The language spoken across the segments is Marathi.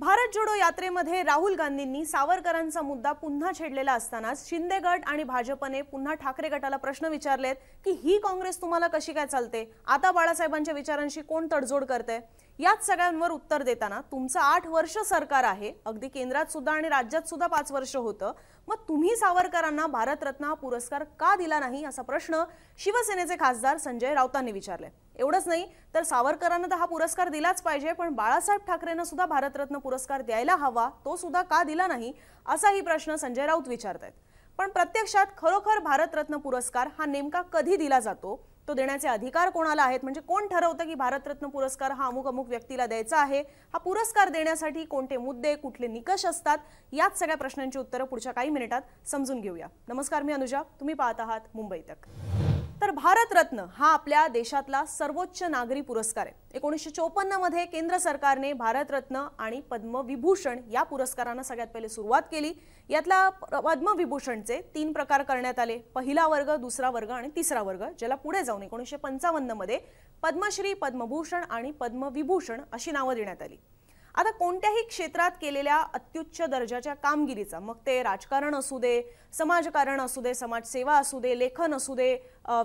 भारत जोडो यात्रेमध्ये राहुल गांधींनी सावरकरांचा मुद्दा पुन्हा छेडलेला असतानाच शिंदे गट आणि भाजपने पुन्हा ठाकरे गटाला प्रश्न विचारलेत की ही काँग्रेस तुम्हाला कशी काय चालते आता बाळासाहेबांच्या विचारांशी कोण तडजोड करते याच सगळ्यांवर उत्तर देताना तुमचं आठ वर्ष सरकार आहे अगदी केंद्रात सुद्धा आणि राज्यात सुद्धा पाच वर्ष होतं मग तुम्ही सावरकरांना भारतरत्न पुरस्कार का दिला नाही असा प्रश्न शिवसेनेचे खासदार संजय राऊतांनी विचारले एवढंच नाही तर सावरकरांना तर हा पुरस्कार दिलाच पाहिजे पण बाळासाहेब ठाकरेंना सुद्धा भारतरत्न पुरस्कार द्यायला हवा तो सुद्धा का दिला नाही असाही प्रश्न संजय राऊत विचारत आहेत पण प्रत्यक्षात खरोखर भारतरत्न पुरस्कार हा नेमका कधी दिला जातो तो देण्याचे अधिकार कोणाला आहेत म्हणजे कोण ठरवतं की भारतरत्न पुरस्कार हा अमुक अमुक व्यक्तीला द्यायचा आहे हा पुरस्कार देण्यासाठी कोणते मुद्दे कुठले निकष असतात याच सगळ्या प्रश्नांची उत्तरं पुढच्या काही मिनिटात समजून घेऊया नमस्कार मी अनुजा तुम्ही पाहत आहात मुंबई तर भारतरत्न हा आपल्या देशातला सर्वोच्च नागरी पुरस्कार आहे एकोणीसशे मध्ये केंद्र सरकारने भारतरत्न आणि पद्मविभूषण या पुरस्कारांना सगळ्यात पहिले सुरुवात केली यातला पद्मविभूषणचे तीन प्रकार करण्यात आले पहिला वर्ग दुसरा वर्ग आणि तिसरा वर्ग ज्याला पुढे जाऊन एकोणीसशे पंचावन्नमध्ये पद्मश्री पद्मभूषण आणि पद्मविभूषण अशी नावं देण्यात आली आता कोणत्याही क्षेत्रात केलेल्या अत्युच्च दर्जाच्या कामगिरीचा मग ते राजकारण असू दे समाजकारण असू दे समाजसेवा असू दे लेखन असू दे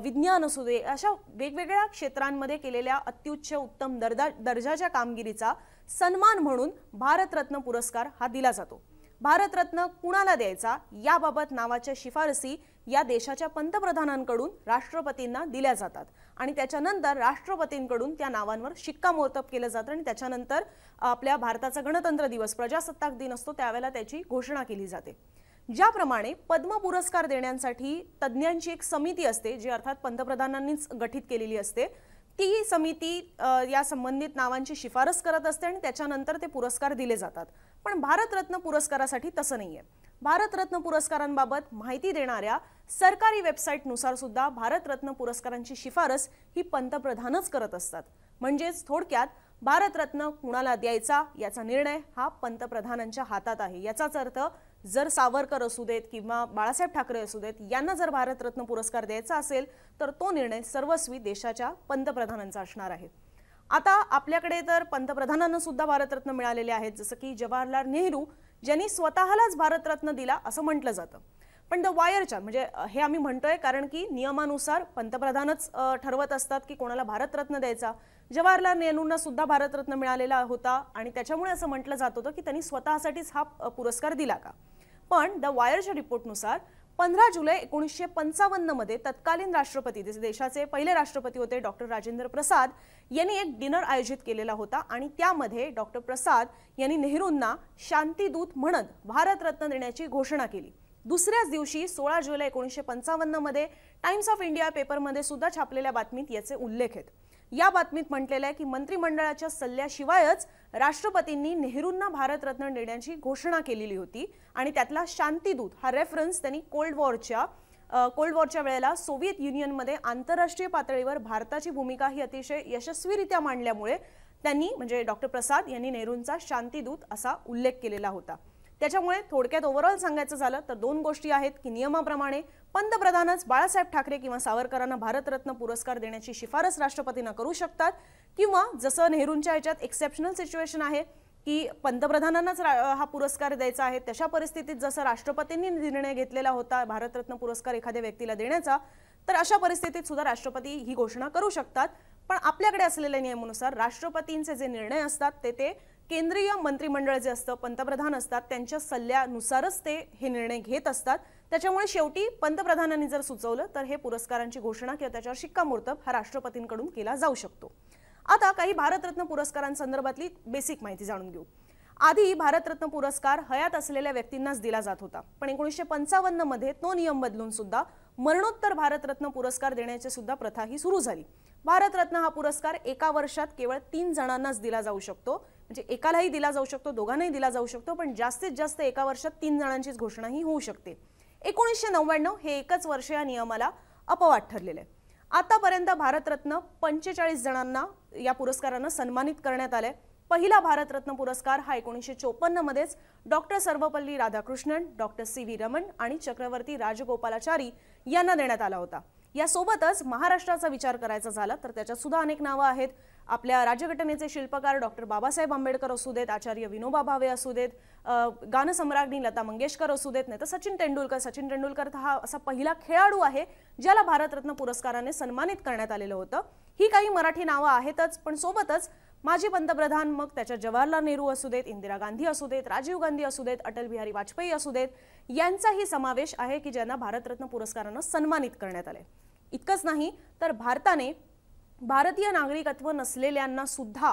विज्ञान असू दे अशा वेगवेगळ्या क्षेत्रांमध्ये केलेल्या अत्युच्च उत्तम दर्जाच्या कामगिरीचा सन्मान म्हणून भारतरत्न पुरस्कार हा दिला जातो भारतरत्न कुणाला द्यायचा याबाबत नावाच्या शिफारसी या देशाच्या पंतप्रधानांकडून राष्ट्रपतींना दिल्या जातात आणि त्याच्यानंतर राष्ट्रपतींकडून त्या नावांवर शिक्कामोर्तब केलं जातं आणि त्याच्यानंतर आपल्या भारताचा गणतंत्र दिवस प्रजासत्ताक दिन असतो त्यावेळेला त्याची घोषणा केली जाते ज्याप्रमाणे पद्म पुरस्कार देण्यासाठी तज्ज्ञांची एक समिती असते जी अर्थात पंतप्रधानांनीच गठीत केलेली असते ती समिती या संबंधित नावांची शिफारस करत असते आणि त्याच्यानंतर ते पुरस्कार दिले जातात पण भारतरत्न पुरस्कारासाठी तसं नाही आहे भारतरत्न पुरस्कारांबाबत माहिती देणाऱ्या सरकारी वेबसाईटनुसार सुद्धा भारतरत्न पुरस्कारांची शिफारस ही पंतप्रधानच करत असतात म्हणजेच थोडक्यात भारतरत्न कुणाला द्यायचा याचा निर्णय हा पंतप्रधानांच्या हातात आहे याचाच अर्थ जर सावरकर असू देत किंवा बाळासाहेब ठाकरे असू देत यांना जर भारतरत्न पुरस्कार द्यायचा असेल तर तो निर्णय सर्वस्वी देशाच्या पंतप्रधानांचा असणार आहे आता आपल्याकडे तर पंतप्रधानांना सुद्धा भारतरत्न मिळालेले आहेत जसं की जवाहरलाल नेहरू ज्यांनी स्वतःलाच भारतरत्न दिला असं म्हटलं जातं पण द वायरच्या म्हणजे हे आम्ही म्हणतोय कारण की नियमानुसार पंतप्रधानच ठरवत असतात की कोणाला भारतरत्न द्यायचा जवाहरलाल नेहरूंना सुद्धा भारतरत्न मिळालेला होता आणि त्याच्यामुळे असं म्हटलं जात होतं की त्यांनी स्वतःसाठीच हा पुरस्कार दिला का पण द वायरच्या रिपोर्टनुसार पंधरा जुलै एकोणीसशे पंचावन्नमध्ये तत्कालीन राष्ट्रपती देशाचे पहिले राष्ट्रपती होते डॉक्टर राजेंद्र प्रसाद यांनी एक डिनर आयोजित केलेला होता आणि त्यामध्ये डॉक्टर प्रसाद यांनी नेहरूंना शांतीदूत म्हणत भारतरत्न देण्याची घोषणा केली दुसऱ्याच दिवशी सोळा जुलै एकोणीसशे मध्ये टाइम्स ऑफ इंडिया पेपरमध्ये सुद्धा छापलेल्या बातमीत याचे उल्लेख आहेत या बातमीत म्हटलेलं आहे की मंत्रिमंडळाच्या सल्ल्याशिवायच राष्ट्रपतींनी नेहरूंना भारतरत्न देण्याची घोषणा केलेली होती आणि त्यातला शांतीदूत हा रेफरन्स त्यांनी कोल्ड वॉरच्या कोल्ड वॉरच्या वेळेला सोव्हिएत युनियनमध्ये आंतरराष्ट्रीय पातळीवर भारताची भूमिका ही अतिशय यशस्वीरित्या मांडल्यामुळे त्यांनी म्हणजे डॉक्टर प्रसाद यांनी नेहरूंचा शांतीदूत असा उल्लेख केलेला होता त्याच्यामुळे थोडक्यात ओव्हरऑल सांगायचं झालं तर दोन गोष्टी आहेत की नियमाप्रमाणे पंतप्रधानच बाळासाहेब ठाकरे किंवा सावरकरांना भारतरत्न पुरस्कार देण्याची शिफारस राष्ट्रपतींना करू शकतात किंवा जसं नेहरूंच्या ह्याच्यात एक्सेप्शनल सिच्युएशन आहे की पंतप्रधानांनाच हा पुरस्कार द्यायचा आहे तशा परिस्थितीत जसं राष्ट्रपतींनी निर्णय घेतलेला होता भारतरत्न पुरस्कार एखाद्या व्यक्तीला देण्याचा तर अशा परिस्थितीत सुद्धा राष्ट्रपती ही घोषणा करू शकतात पण आपल्याकडे असलेल्या नियमानुसार राष्ट्रपतींचे जे निर्णय असतात ते ते केंद्रीय मंत्रिमंडळ जे असतं पंतप्रधान असतात त्यांच्या सल्ल्यानुसारच ते हे निर्णय घेत असतात त्याच्यामुळे शेवटी पंतप्रधानांनी जर सुचवलं तर हे पुरस्कारांची घोषणा किंवा त्याच्यावर शिक्कामोर्तब हा राष्ट्रपतींकडून केला जाऊ शकतो आता काही भारतरत्न पुरस्कारांसंदर्भातली बेसिक माहिती जाणून घेऊ आधी भारतरत्न पुरस्कार हयात असलेल्या व्यक्तींनाच दिला जात होता पण एकोणीसशे पंचावन्न मध्ये तो नियम बदलून सुद्धा मरणोत्तर भारतरत्न पुरस्कार देण्याची सुद्धा प्रथा ही सुरू झाली भारतरत्न हा पुरस्कार एका वर्षात केवळ तीन जणांनाच दिला जाऊ शकतो म्हणजे एकालाही दिला जाऊ शकतो दोघांनाही दिला जाऊ शकतो पण जास्तीत जास्त एका वर्षात तीन जणांचीच घोषणाही होऊ शकते एकोणीसशे नव्याण्णव हे एकच वर्ष या नियमाला अपवाद ठरलेलं आहे आतापर्यंत भारतरत्न पंचेचाळीस जणांना या पुरस्कारानं सन्मानित करण्यात आलंय पहिला भारतरत्न पुरस्कार हा एकोणीसशे मध्येच doctor Sarvepalli Radhakrishnan doctor C V Raman आणि चक्रवर्ती राजगोपालाचारी यांना देण्यात आला होता यासोबतच महाराष्ट्राचा विचार करायचा झाला तर त्याच्यात सुद्धा अनेक नावं आहेत आपल्या राज्यघटनेचे शिल्पकार डॉक्टर बाबासाहेब आंबेडकर असू देत आचार्य विनोबा भावे असू देत गानसम्राज्ञी लता मंगेशकर असू देत नाही तर सचिन तेंडुलकर सचिन तेंडुलकर हा असा पहिला खेळाडू आहे ज्याला भारतरत्न पुरस्काराने सन्मानित करण्यात आलेलं होतं ही काही मराठी नावं आहेतच पण सोबतच माजी पंतप्रधान मग त्याच्या जवाहरलाल नेहरू असू देत इंदिरा गांधी असू देत राजीव गांधी असू देत अटल बिहारी वाजपेयी असू देत यांचाही समावेश आहे की ज्यांना भारतरत्न पुरस्कारानं सन्मानित करण्यात आले इतकंच नाही तर भारताने भारतीय नागरिकत्व नसलेल्यांना सुद्धा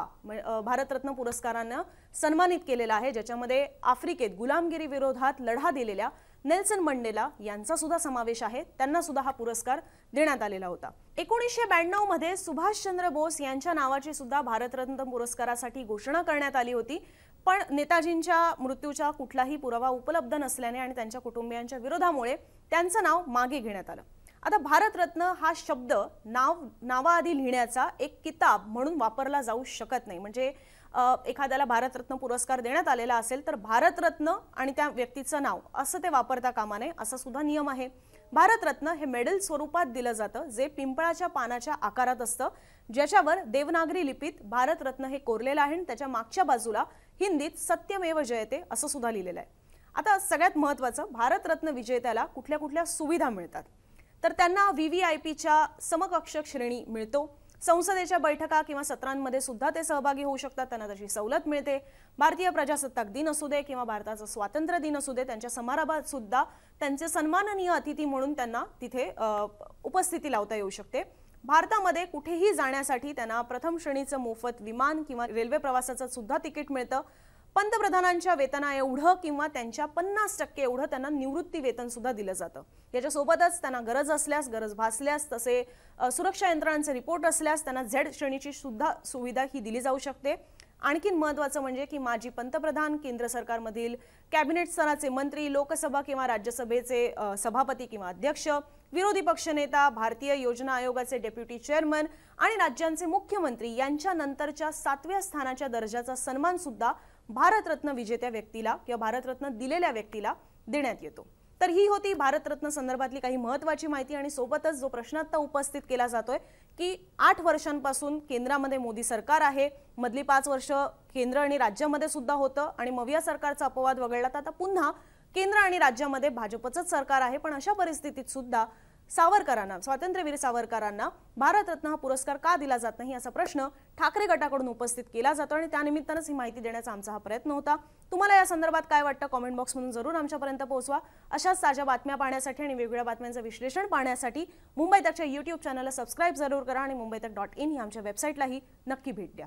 भारतरत्न पुरस्कारानं सन्मानित केलेला आहे ज्याच्यामध्ये आफ्रिकेत गुलामगिरी विरोधात लढा दिलेल्या नेल्सन मंडेला यांचा सुद्धा समावेश आहे त्यांना सुद्धा हा पुरस्कार देण्यात आलेला होता एकोणीसशे ब्याण्णव मध्ये सुभाषचंद्र बोस यांच्या नावाची सुद्धा भारतरत्न पुरस्कारासाठी घोषणा करण्यात आली होती पण नेताजींच्या मृत्यूचा कुठलाही पुरावा उपलब्ध नसल्याने आणि त्यांच्या कुटुंबियांच्या विरोधामुळे त्यांचं नाव मागे घेण्यात आलं आता भारतरत्न हा शब्द नाव नावाआधी लिहिण्याचा एक किताब म्हणून वापरला जाऊ शकत नाही म्हणजे एखाद्याला भारतरत्न पुरस्कार देण्यात आलेला असेल तर भारतरत्न आणि त्या व्यक्तीचं नाव असं ते वापरता कामा नये असा सुद्धा नियम आहे भारतरत्न हे मेडल स्वरूपात दिलं जातं जे पिंपळाच्या पानाच्या आकारात असतं ज्याच्यावर देवनागरी लिपीत भारतरत्न हे कोरलेलं आहे आणि त्याच्या मागच्या बाजूला हिंदीत सत्यमेव जयते असं सुद्धा लिहिलेलं आहे आता सगळ्यात महत्त्वाचं भारतरत्न विजेत्याला कुठल्या कुठल्या सुविधा मिळतात तर त्यांना व्ही व्ही आय पीच्या समकक्ष श्रेणी मिळतो संसदेच्या बैठका किंवा सत्रांमध्ये सुद्धा ते सहभागी होऊ शकतात त्यांना तशी सवलत मिळते भारतीय प्रजासत्ताक दिन असू दे किंवा भारताचा स्वातंत्र्य दिन असू दे त्यांच्या समारंभात सुद्धा त्यांचे सन्माननीय अतिथी म्हणून त्यांना तिथे उपस्थिती लावता येऊ शकते भारतामध्ये कुठेही जाण्यासाठी त्यांना प्रथम श्रेणीचं मोफत विमान किंवा रेल्वे प्रवासाचं सुद्धा तिकीट मिळतं पंतप्रधानांच्या वेतना एवढं किंवा त्यांच्या पन्नास टक्के एवढं त्यांना निवृत्ती वेतन सुद्धा दिलं जातं याच्यासोबतच त्यांना गरज असल्यास गरज भासल्यास तसे सुरक्षा यंत्रणांचे रिपोर्ट असल्यास त्यांना झेड श्रेणीची सुद्धा सुविधा ही दिली जाऊ शकते आणखीन महत्वाचं म्हणजे की माजी पंतप्रधान केंद्र सरकारमधील कॅबिनेट स्तराचे मंत्री लोकसभा किंवा राज्यसभेचे सभापती किंवा अध्यक्ष विरोधी पक्षनेता भारतीय योजना आयोगाचे डेप्युटी चेअरमन आणि राज्यांचे मुख्यमंत्री यांच्या नंतरच्या सातव्या स्थानाच्या दर्जाचा सन्मान सुद्धा भारतरत्न विजेत्या व्यक्तीला किंवा भारतरत्न दिलेल्या व्यक्तीला देण्यात येतो तर ही होती भारतरत्न संदर्भातली काही महत्वाची माहिती आणि सोबतच जो प्रश्न आता उपस्थित केला जातोय की आठ वर्षांपासून केंद्रामध्ये मोदी सरकार आहे मधली पाच वर्ष केंद्र आणि राज्यामध्ये सुद्धा होतं आणि मविया सरकारचा अपवाद वगळला तर आता पुन्हा केंद्र आणि राज्यामध्ये भाजपचंच सरकार आहे पण अशा परिस्थितीत सुद्धा सावरकरांना स्वातंत्र्यवीर सावरकरांना भारतरत्न हा पुरस्कार का दिला जात नाही असा प्रश्न ठाकरे गटाकडून उपस्थित केला जातो आणि त्यानिमित्तानंच ही माहिती देण्याचा आमचा हा प्रयत्न होता तुम्हाला या संदर्भात काय वाटतं कॉमेंट बॉक्समधून जरूर आमच्यापर्यंत पोहोचवा अशाच ताज्या बातम्या पाहण्यासाठी आणि वेगवेगळ्या बातम्यांचं विश्लेषण पाहण्यासाठी मुंबई तकच्या युट्यूब चॅनलला सबस्क्राईब जरूर करा आणि मुंबई तक डॉट इन ही आमच्या वेबसाईटलाही नक्की भेट द्या